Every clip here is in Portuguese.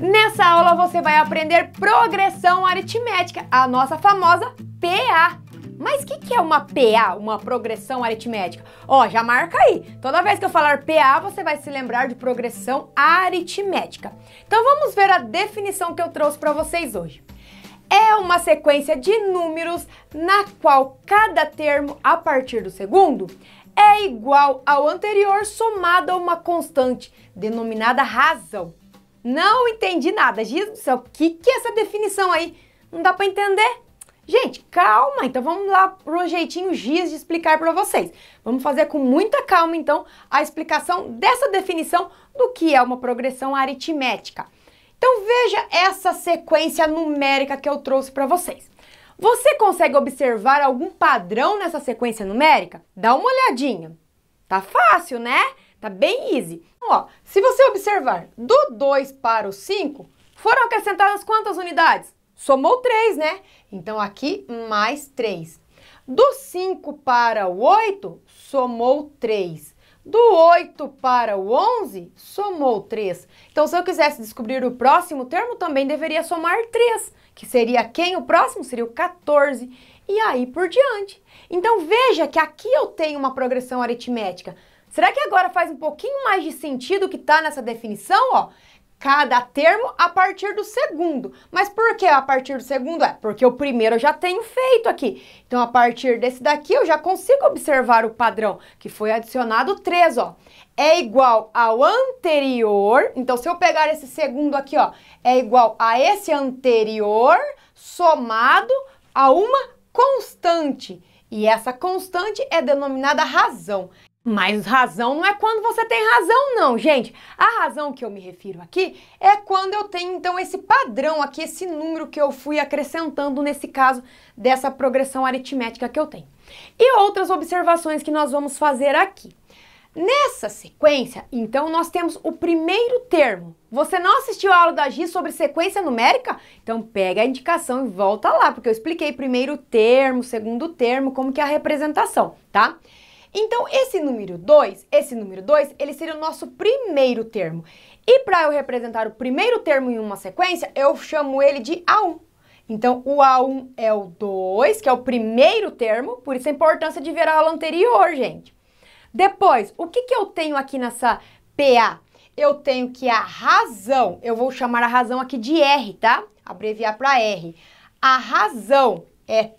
Nessa aula você vai aprender progressão aritmética, a nossa famosa PA. Mas o que, que é uma PA, uma progressão aritmética? Ó, já marca aí. Toda vez que eu falar PA, você vai se lembrar de progressão aritmética. Então vamos ver a definição que eu trouxe para vocês hoje é uma sequência de números na qual cada termo a partir do segundo é igual ao anterior somado a uma constante, denominada razão. Não entendi nada. Jesus do céu, o que, que é essa definição aí? Não dá para entender? Gente, calma, então vamos lá pro jeitinho Giz de explicar para vocês. Vamos fazer com muita calma, então, a explicação dessa definição do que é uma progressão aritmética. Então veja essa sequência numérica que eu trouxe para vocês. Você consegue observar algum padrão nessa sequência numérica? Dá uma olhadinha. Tá fácil, né? Tá bem easy. Então, ó, se você observar do 2 para o 5, foram acrescentadas quantas unidades? Somou 3, né? Então aqui mais 3. Do 5 para o 8, somou 3. Do 8 para o 11, somou 3. Então, se eu quisesse descobrir o próximo termo, também deveria somar 3, que seria quem? O próximo seria o 14, e aí por diante. Então, veja que aqui eu tenho uma progressão aritmética. Será que agora faz um pouquinho mais de sentido o que está nessa definição? Ó? Cada termo a partir do segundo. Mas por que a partir do segundo? É porque o primeiro eu já tenho feito aqui. Então, a partir desse daqui, eu já consigo observar o padrão, que foi adicionado 3, ó. É igual ao anterior. Então, se eu pegar esse segundo aqui, ó, é igual a esse anterior somado a uma constante. E essa constante é denominada razão. Mas razão não é quando você tem razão, não, gente. A razão que eu me refiro aqui é quando eu tenho então esse padrão aqui, esse número que eu fui acrescentando nesse caso dessa progressão aritmética que eu tenho. E outras observações que nós vamos fazer aqui. Nessa sequência, então, nós temos o primeiro termo. Você não assistiu a aula da GI sobre sequência numérica? Então pega a indicação e volta lá, porque eu expliquei primeiro termo, segundo termo, como que é a representação, tá? Tá? Então, esse número 2, esse número 2, ele seria o nosso primeiro termo. E para eu representar o primeiro termo em uma sequência, eu chamo ele de A1. Então, o A1 é o 2, que é o primeiro termo, por isso a importância de ver a aula anterior, gente. Depois, o que, que eu tenho aqui nessa PA? Eu tenho que a razão, eu vou chamar a razão aqui de R, tá? Abreviar para R. A razão é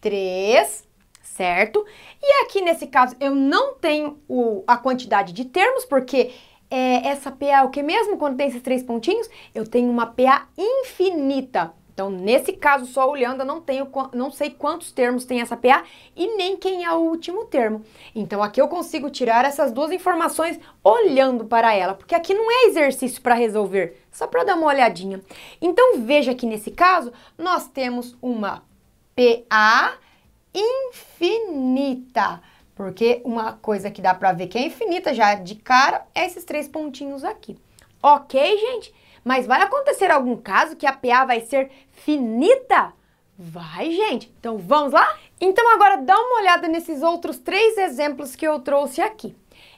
3 certo? E aqui nesse caso eu não tenho o, a quantidade de termos, porque é, essa PA, o que mesmo quando tem esses três pontinhos, eu tenho uma PA infinita. Então, nesse caso, só olhando, eu não, tenho, não sei quantos termos tem essa PA e nem quem é o último termo. Então, aqui eu consigo tirar essas duas informações olhando para ela, porque aqui não é exercício para resolver, só para dar uma olhadinha. Então, veja que nesse caso, nós temos uma PA infinita. Porque uma coisa que dá para ver que é infinita já de cara é esses três pontinhos aqui. Ok, gente? Mas vai acontecer algum caso que a PA vai ser finita? Vai, gente! Então vamos lá? Então agora dá uma olhada nesses outros três exemplos que eu trouxe aqui.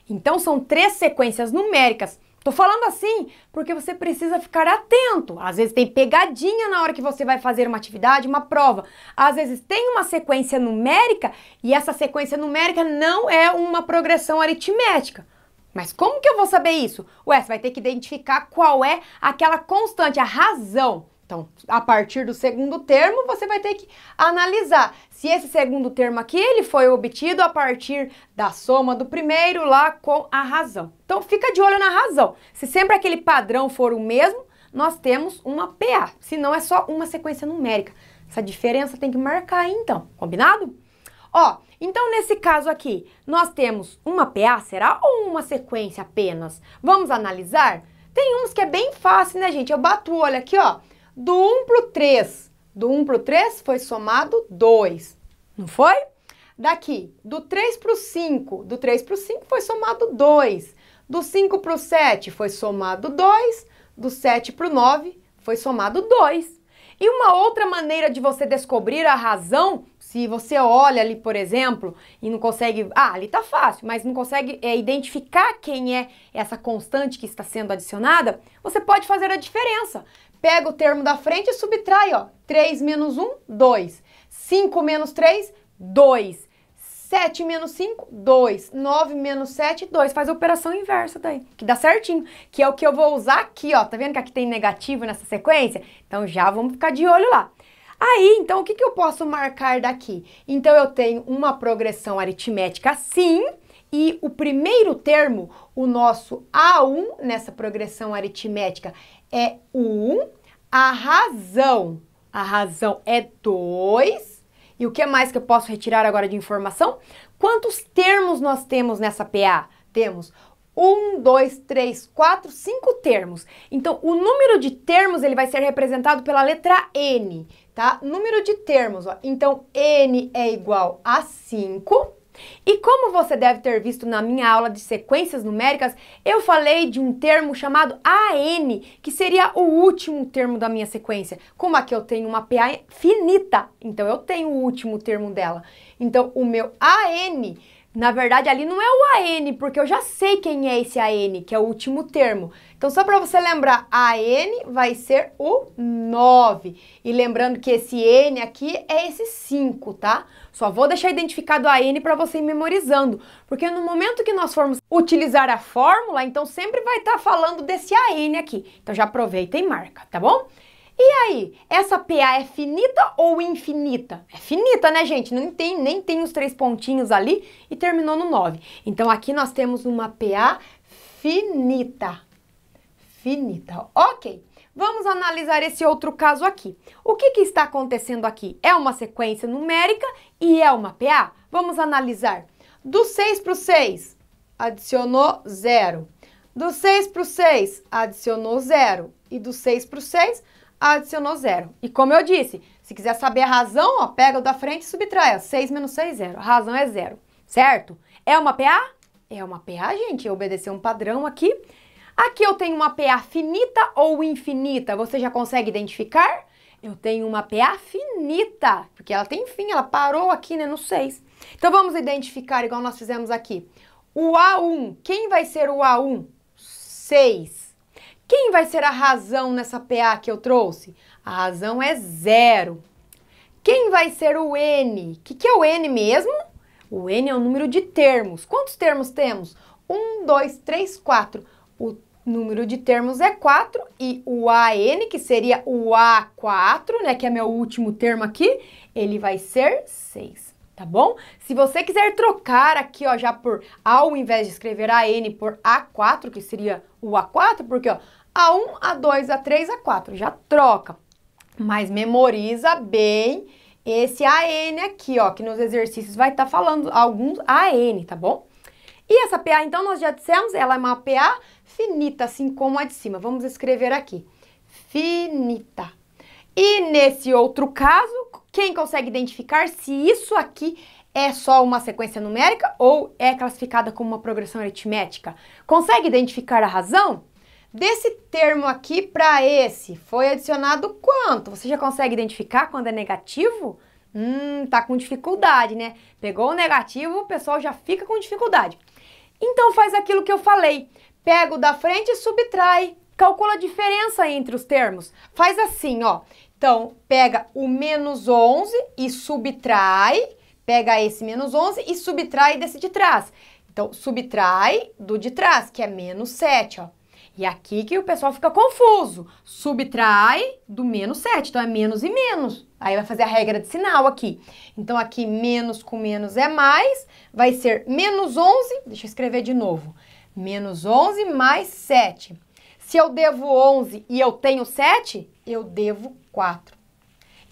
Então são três sequências numéricas Tô falando assim porque você precisa ficar atento. Às vezes tem pegadinha na hora que você vai fazer uma atividade, uma prova. Às vezes tem uma sequência numérica e essa sequência numérica não é uma progressão aritmética. Mas como que eu vou saber isso? Ué, você vai ter que identificar qual é aquela constante, a razão então, a partir do segundo termo, você vai ter que analisar se esse segundo termo aqui ele foi obtido a partir da soma do primeiro lá com a razão. Então, fica de olho na razão. Se sempre aquele padrão for o mesmo, nós temos uma PA, se não é só uma sequência numérica. Essa diferença tem que marcar aí, então, combinado? Ó, então nesse caso aqui, nós temos uma PA, será? Ou uma sequência apenas? Vamos analisar? Tem uns que é bem fácil, né, gente? Eu bato o olho aqui, ó do 1 para o 3, do 1 para o 3 foi somado 2, não foi? Daqui, do 3 para o 5, do 3 para o 5 foi somado 2. Do 5 para o 7 foi somado 2. Do 7 para o 9 foi somado 2. E uma outra maneira de você descobrir a razão, se você olha ali, por exemplo, e não consegue. Ah, ali está fácil, mas não consegue é, identificar quem é essa constante que está sendo adicionada, você pode fazer a diferença Pega o termo da frente e subtrai, ó. 3 menos 1, 2. 5 menos 3, 2. 7 menos 5, 2. 9 menos 7, 2. Faz a operação inversa daí, tá que dá certinho. Que é o que eu vou usar aqui, ó. Tá vendo que aqui tem negativo nessa sequência? Então já vamos ficar de olho lá. Aí, então, o que, que eu posso marcar daqui? Então, eu tenho uma progressão aritmética sim, e o primeiro termo, o nosso A1 nessa progressão aritmética, é um, a razão, a razão é dois. E o que mais que eu posso retirar agora de informação? Quantos termos nós temos nessa PA? Temos um, dois, três, quatro, cinco termos. Então, o número de termos ele vai ser representado pela letra N, tá? Número de termos, ó. Então, N é igual a 5 e como você deve ter visto na minha aula de sequências numéricas, eu falei de um termo chamado AN, que seria o último termo da minha sequência. Como aqui eu tenho uma PA finita, então eu tenho o último termo dela. Então o meu AN na verdade, ali não é o AN, porque eu já sei quem é esse AN, que é o último termo. Então, só para você lembrar, AN vai ser o 9. E lembrando que esse N aqui é esse 5, tá? Só vou deixar identificado AN para você ir memorizando, porque no momento que nós formos utilizar a fórmula, então sempre vai estar tá falando desse AN aqui. Então, já aproveita e marca, tá bom? E aí, essa PA é finita ou infinita? É finita, né, gente? Não tem, nem tem os três pontinhos ali e terminou no 9. Então, aqui nós temos uma PA finita. Finita, ok. Vamos analisar esse outro caso aqui. O que, que está acontecendo aqui? É uma sequência numérica e é uma PA? Vamos analisar. Do 6 para o 6, adicionou 0. Do 6 para o 6, adicionou 0. E do 6 para o 6, adicionou zero. E como eu disse, se quiser saber a razão, ó, pega o da frente e subtrai. Ó, 6 menos 6, zero. A razão é zero, certo? É uma PA? É uma PA, gente. obedecer um padrão aqui. Aqui eu tenho uma PA finita ou infinita. Você já consegue identificar? Eu tenho uma PA finita, porque ela tem fim, ela parou aqui né, no 6. Então vamos identificar igual nós fizemos aqui. O A1, quem vai ser o A1? 6. Quem vai ser a razão nessa PA que eu trouxe? A razão é zero. Quem vai ser o N? O que, que é o N mesmo? O N é o número de termos. Quantos termos temos? 1, 2, 3, 4. O número de termos é 4 e o AN, que seria o A4, né, que é meu último termo aqui, ele vai ser 6, tá bom? Se você quiser trocar aqui, ó, já por ao invés de escrever AN por A4, que seria o A4, porque ó, a1, A2, A3, A4, já troca. Mas memoriza bem esse AN aqui, ó, que nos exercícios vai estar tá falando alguns AN, tá bom? E essa PA, então, nós já dissemos, ela é uma PA finita, assim como a de cima. Vamos escrever aqui, finita. E nesse outro caso, quem consegue identificar se isso aqui é só uma sequência numérica ou é classificada como uma progressão aritmética? Consegue identificar a razão? Desse termo aqui para esse, foi adicionado quanto? Você já consegue identificar quando é negativo? Hum, tá com dificuldade, né? Pegou o negativo, o pessoal já fica com dificuldade. Então faz aquilo que eu falei. Pega o da frente e subtrai. Calcula a diferença entre os termos. Faz assim, ó. Então, pega o menos 11 e subtrai. Pega esse menos 11 e subtrai desse de trás. Então, subtrai do de trás, que é menos 7, ó. E aqui que o pessoal fica confuso. Subtrai do menos 7, então é menos e menos. Aí vai fazer a regra de sinal aqui. Então aqui menos com menos é mais, vai ser menos 11, deixa eu escrever de novo. Menos 11 mais 7. Se eu devo 11 e eu tenho 7, eu devo 4.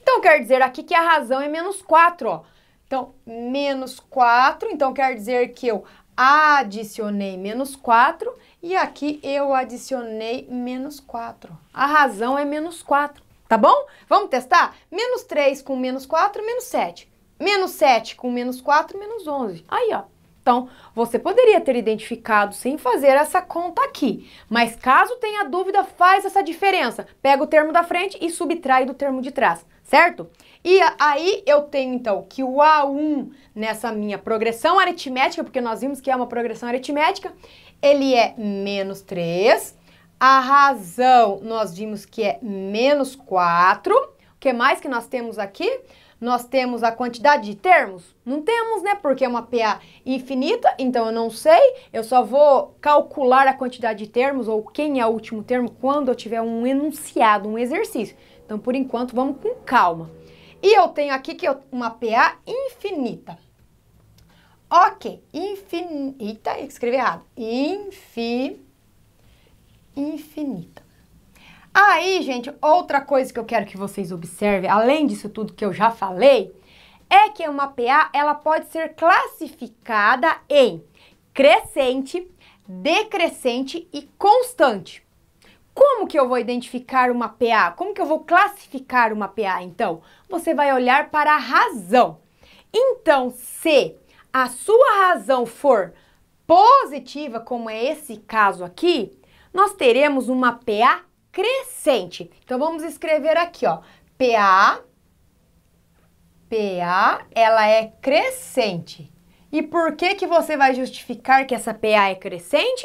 Então quer dizer aqui que a razão é menos 4, ó. Então, menos 4, então quer dizer que eu adicionei menos 4 e aqui eu adicionei menos 4. A razão é menos 4, tá bom? Vamos testar? Menos 3 com menos 4, menos 7. Menos 7 com menos 4, menos 11. Aí, ó. Então, você poderia ter identificado sem fazer essa conta aqui. Mas caso tenha dúvida, faz essa diferença. Pega o termo da frente e subtrai do termo de trás, certo? E aí eu tenho então que o A1 nessa minha progressão aritmética, porque nós vimos que é uma progressão aritmética, ele é menos 3. A razão, nós vimos que é menos 4. O que mais que nós temos aqui? Nós temos a quantidade de termos? Não temos, né? Porque é uma PA infinita, então eu não sei. Eu só vou calcular a quantidade de termos, ou quem é o último termo, quando eu tiver um enunciado, um exercício. Então, por enquanto, vamos com calma. E eu tenho aqui que é uma PA infinita que infinita, escrevi errado, infi, infinita. Aí, gente, outra coisa que eu quero que vocês observem, além disso tudo que eu já falei, é que uma PA ela pode ser classificada em crescente, decrescente e constante. Como que eu vou identificar uma PA? Como que eu vou classificar uma PA? Então, você vai olhar para a razão. Então, se a sua razão for positiva, como é esse caso aqui, nós teremos uma PA crescente. Então vamos escrever aqui, ó, PA PA, ela é crescente. E por que que você vai justificar que essa PA é crescente?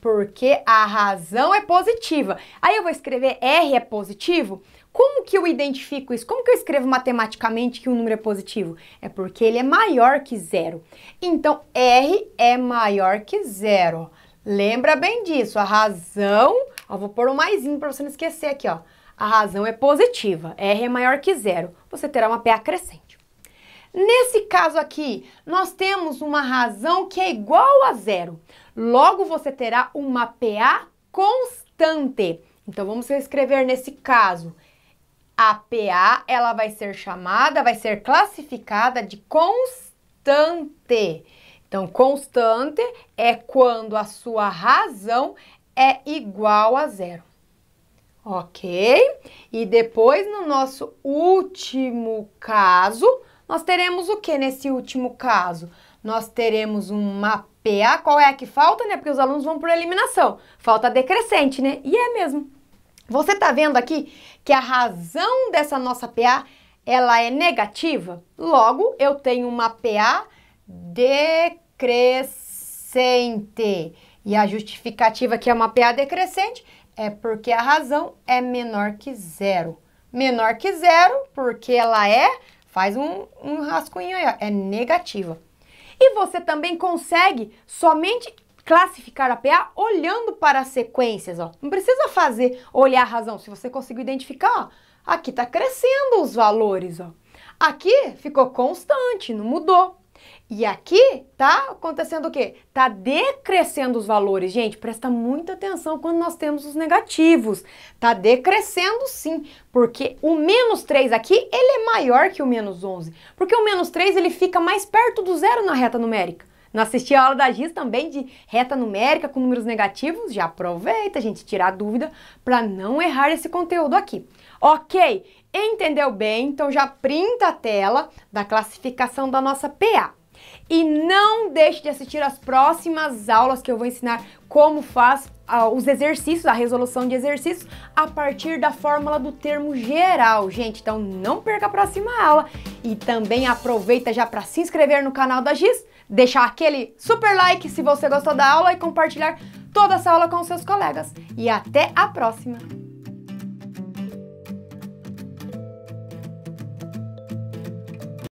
Porque a razão é positiva. Aí eu vou escrever R é positivo? Como que eu identifico isso? Como que eu escrevo matematicamente que o um número é positivo? É porque ele é maior que zero. Então, R é maior que zero. Lembra bem disso. A razão... Ó, vou pôr um maisinho para você não esquecer aqui, ó. A razão é positiva. R é maior que zero. Você terá uma PA crescente. Nesse caso aqui, nós temos uma razão que é igual a zero. Logo, você terá uma PA constante. Então, vamos escrever nesse caso. A PA, ela vai ser chamada, vai ser classificada de constante. Então, constante é quando a sua razão é igual a zero. Ok? E depois, no nosso último caso, nós teremos o que nesse último caso? Nós teremos uma PA, qual é a que falta, né? Porque os alunos vão por eliminação. Falta decrescente, né? E é mesmo. Você tá vendo aqui que a razão dessa nossa PA, ela é negativa? Logo, eu tenho uma PA decrescente. E a justificativa que é uma PA decrescente é porque a razão é menor que zero. Menor que zero, porque ela é, faz um, um rascunho aí, ó, é negativa. E você também consegue somente classificar a PA olhando para as sequências, ó. Não precisa fazer olhar a razão. Se você conseguiu identificar, ó, aqui está crescendo os valores, ó. Aqui ficou constante, não mudou. E aqui tá acontecendo o quê? Tá decrescendo os valores. Gente, presta muita atenção quando nós temos os negativos. Tá decrescendo sim, porque o menos 3 aqui, ele é maior que o menos 11. Porque o menos 3, ele fica mais perto do zero na reta numérica. Não assisti a aula da Giz também de reta numérica com números negativos? Já aproveita, gente, tirar dúvida para não errar esse conteúdo aqui. Ok, entendeu bem? Então já printa a tela da classificação da nossa PA. E não deixe de assistir as próximas aulas que eu vou ensinar como faz uh, os exercícios, a resolução de exercícios a partir da fórmula do termo geral, gente. Então não perca a próxima aula e também aproveita já para se inscrever no canal da GIS, deixar aquele super like se você gostou da aula e compartilhar toda essa aula com seus colegas. E até a próxima!